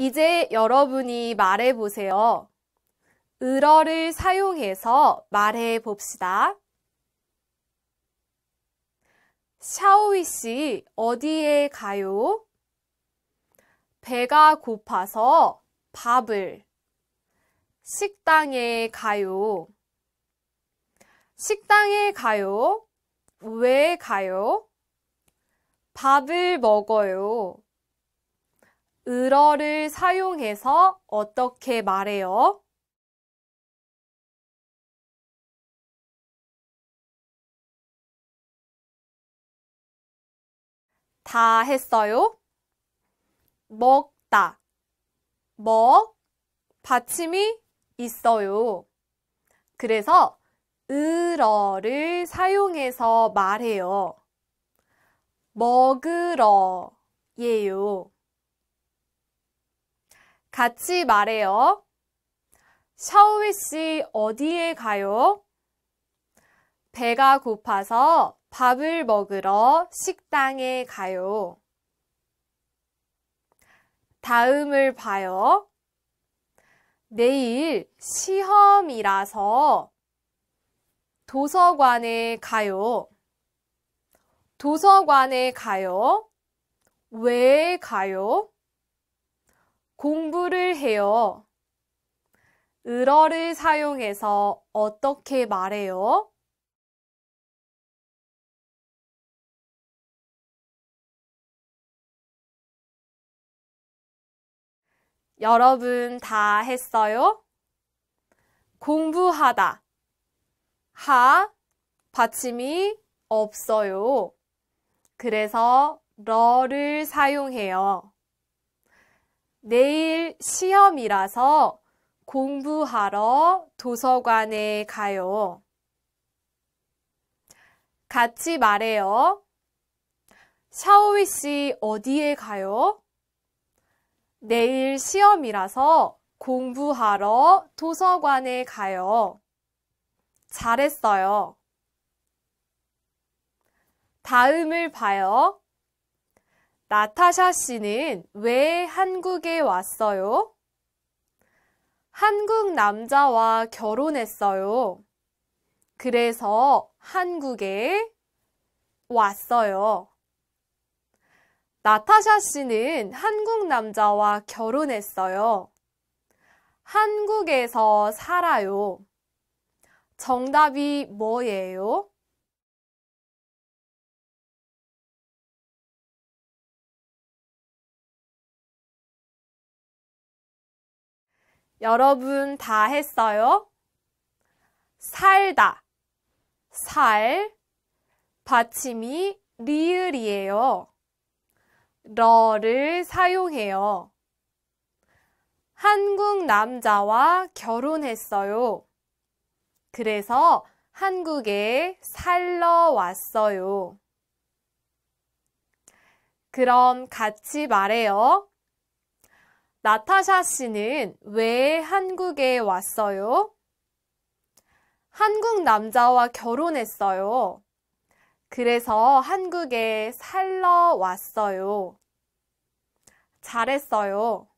이제 여러분이 말해 보세요. 을어를 사용해서 말해 봅시다. 샤오이 씨 어디에 가요? 배가 고파서 밥을 식당에 가요. 식당에 가요. 왜 가요? 밥을 먹어요. 을어를 사용해서 어떻게 말해요? 다 했어요? 먹다. 먹 뭐? 받침이 있어요. 그래서 을어를 사용해서 말해요. 먹으러 예요. 같이 말해요. 샤오웨 씨 어디에 가요? 배가 고파서 밥을 먹으러 식당에 가요. 다음을 봐요. 내일 시험이라서 도서관에 가요. 도서관에 가요. 왜 가요? 공부를 해요. 을어를 사용해서 어떻게 말해요? 여러분 다 했어요? 공부하다. 하 받침이 없어요. 그래서 러를 사용해요. 내일 시험이라서 공부하러 도서관에 가요. 같이 말해요. 샤오이 씨 어디에 가요? 내일 시험이라서 공부하러 도서관에 가요. 잘했어요. 다음을 봐요. 나타샤 씨는 왜 한국에 왔어요? 한국 남자와 결혼했어요. 그래서 한국에 왔어요. 나타샤 씨는 한국 남자와 결혼했어요. 한국에서 살아요. 정답이 뭐예요? 여러분 다 했어요? 살다. 살. 받침이 리을이에요. 러를 사용해요. 한국 남자와 결혼했어요. 그래서 한국에 살러 왔어요. 그럼 같이 말해요. 나타샤 씨는 왜 한국에 왔어요? 한국 남자와 결혼했어요. 그래서 한국에 살러 왔어요. 잘했어요.